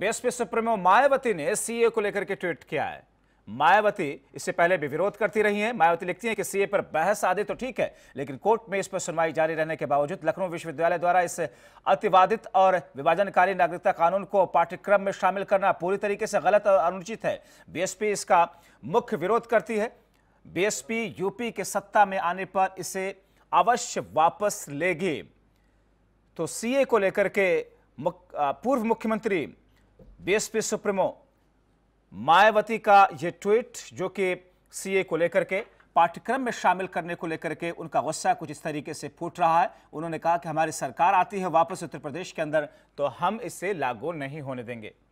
BSP supremo Mayawati ने CA को लेकर के ट्वीट किया है मायावती इससे पहले भी विरोध करती रही हैं मायावती लिखती हैं कि सीए पर बहस आदि तो ठीक है लेकिन कोर्ट में इस पर सुनवाई जारी रहने के बावजूद लखनऊ विश्वविद्यालय द्वारा इस अतिवादित और विभाजनकारी नागरिकता कानून को पाठ्यक्रम में शामिल करना पूरी तरीके से गलत और अनुचित है बीएसपी इसका मुख्य विरोध करती है बीएसपी यूपी के सत्ता में आने पर इसे अवश्य वापस लेगी तो सीए को लेकर के मुख, पूर्व मुख्यमंत्री बीएसपी सुप्रीमो मायावती का यह ट्वीट जो कि सीए को लेकर के पाठ्यक्रम में शामिल करने को लेकर के उनका गुस्सा कुछ इस तरीके से फूट रहा है उन्होंने कहा कि हमारी सरकार आती है वापस उत्तर प्रदेश के अंदर तो हम इसे लागू नहीं होने देंगे